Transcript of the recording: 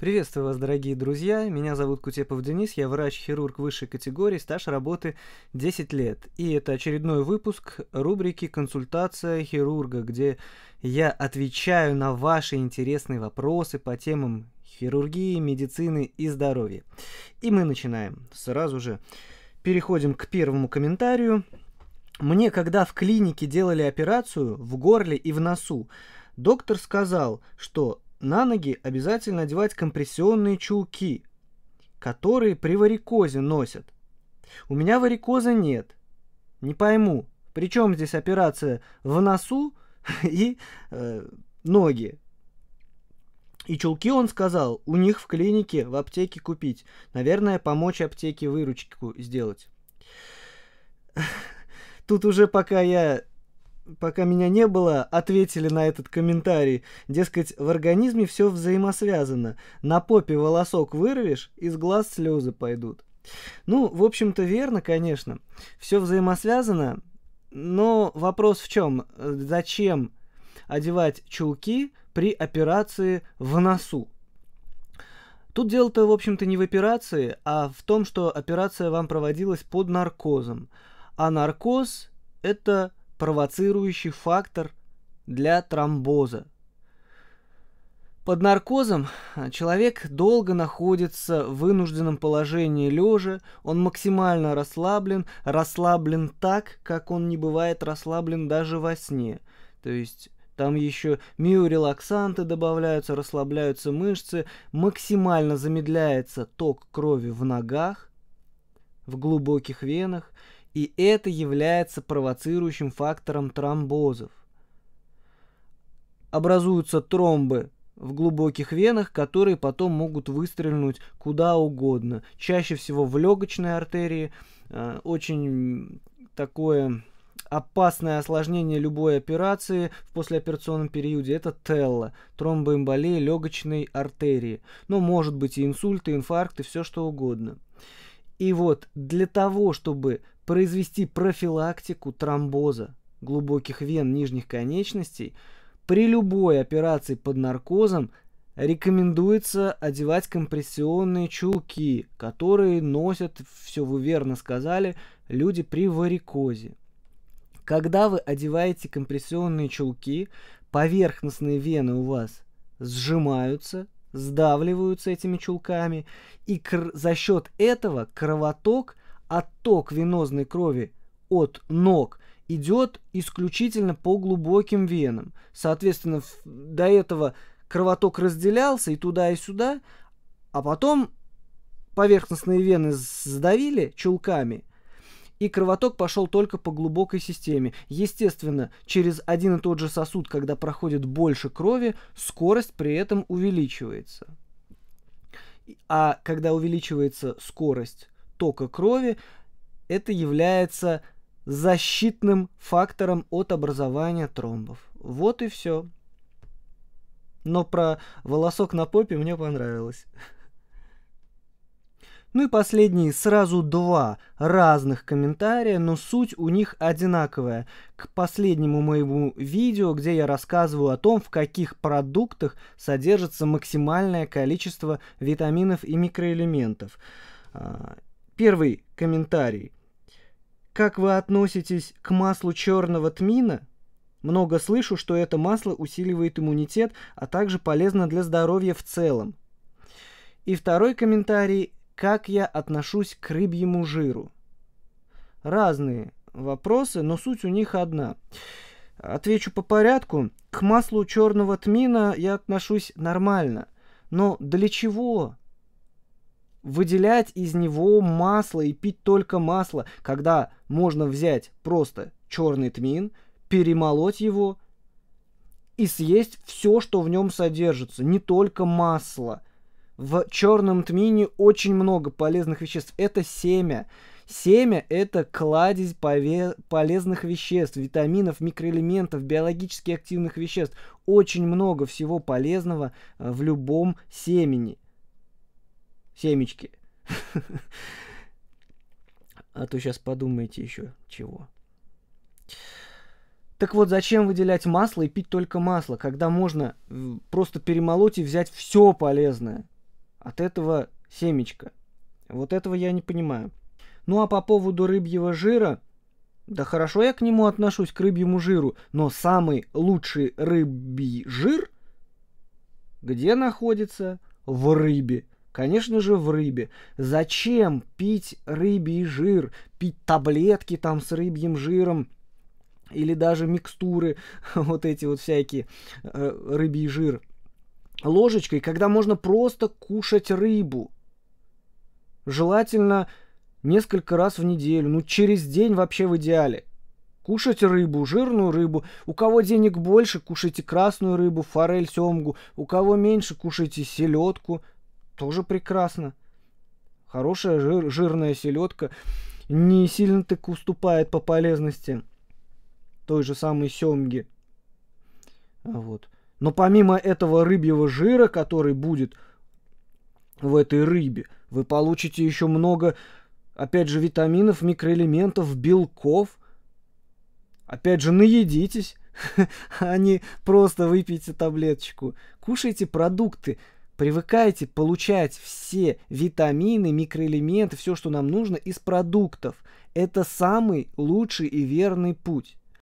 Приветствую вас, дорогие друзья. Меня зовут Кутепов Денис, я врач-хирург высшей категории, стаж работы 10 лет. И это очередной выпуск рубрики «Консультация хирурга», где я отвечаю на ваши интересные вопросы по темам хирургии, медицины и здоровья. И мы начинаем сразу же. Переходим к первому комментарию. Мне, когда в клинике делали операцию в горле и в носу, доктор сказал, что на ноги обязательно одевать компрессионные чулки, которые при варикозе носят. У меня варикоза нет. Не пойму, при чем здесь операция в носу и э, ноги? И чулки, он сказал, у них в клинике, в аптеке купить. Наверное, помочь аптеке выручку сделать. Тут уже пока я пока меня не было, ответили на этот комментарий. Дескать, в организме все взаимосвязано. На попе волосок вырвешь, из глаз слезы пойдут. Ну, в общем-то, верно, конечно. Все взаимосвязано, но вопрос в чем? Зачем одевать чулки при операции в носу? Тут дело-то, в общем-то, не в операции, а в том, что операция вам проводилась под наркозом. А наркоз – это провоцирующий фактор для тромбоза. Под наркозом человек долго находится в вынужденном положении лежа, он максимально расслаблен, расслаблен так, как он не бывает расслаблен даже во сне. То есть там еще миорелаксанты добавляются, расслабляются мышцы, максимально замедляется ток крови в ногах, в глубоких венах, и это является провоцирующим фактором тромбозов. Образуются тромбы в глубоких венах, которые потом могут выстрельнуть куда угодно. Чаще всего в легочной артерии. Э, очень такое опасное осложнение любой операции в послеоперационном периоде – это телла, тромбоэмболия легочной артерии. Но ну, может быть и инсульты, инфаркты, все что угодно. И вот для того, чтобы произвести профилактику тромбоза глубоких вен нижних конечностей, при любой операции под наркозом рекомендуется одевать компрессионные чулки, которые носят, все вы верно сказали, люди при варикозе. Когда вы одеваете компрессионные чулки, поверхностные вены у вас сжимаются, сдавливаются этими чулками, и за счет этого кровоток отток венозной крови от ног идет исключительно по глубоким венам. Соответственно, до этого кровоток разделялся и туда, и сюда, а потом поверхностные вены сдавили чулками, и кровоток пошел только по глубокой системе. Естественно, через один и тот же сосуд, когда проходит больше крови, скорость при этом увеличивается. А когда увеличивается скорость оттока крови, это является защитным фактором от образования тромбов. Вот и все. Но про волосок на попе мне понравилось. Ну и последние сразу два разных комментария, но суть у них одинаковая. К последнему моему видео, где я рассказываю о том, в каких продуктах содержится максимальное количество витаминов и микроэлементов. А, Первый комментарий. Как вы относитесь к маслу черного тмина? Много слышу, что это масло усиливает иммунитет, а также полезно для здоровья в целом. И второй комментарий. Как я отношусь к рыбьему жиру? Разные вопросы, но суть у них одна. Отвечу по порядку. К маслу черного тмина я отношусь нормально. Но для чего выделять из него масло и пить только масло, когда можно взять просто черный тмин, перемолоть его и съесть все, что в нем содержится, не только масло. В черном тмине очень много полезных веществ. Это семя. Семя – это кладезь пове- полезных веществ, витаминов, микроэлементов, биологически активных веществ. Очень много всего полезного э, в любом семени семечки. А то сейчас подумаете еще чего. Так вот, зачем выделять масло и пить только масло, когда можно просто перемолоть и взять все полезное от этого семечка? Вот этого я не понимаю. Ну а по поводу рыбьего жира, да хорошо я к нему отношусь, к рыбьему жиру, но самый лучший рыбий жир где находится? В рыбе. Конечно же, в рыбе. Зачем пить рыбий жир, пить таблетки там с рыбьим жиром или даже микстуры, вот эти вот всякие э, рыбий жир ложечкой, когда можно просто кушать рыбу. Желательно несколько раз в неделю, ну через день вообще в идеале. кушать рыбу, жирную рыбу. У кого денег больше, кушайте красную рыбу, форель, семгу. У кого меньше, кушайте селедку тоже прекрасно. Хорошая жир, жирная селедка не сильно так уступает по полезности той же самой семги. Вот. Но помимо этого рыбьего жира, который будет в этой рыбе, вы получите еще много, опять же, витаминов, микроэлементов, белков. Опять же, наедитесь, а не просто выпейте таблеточку. Кушайте продукты, Привыкайте получать все витамины, микроэлементы, все, что нам нужно из продуктов. Это самый лучший и верный путь.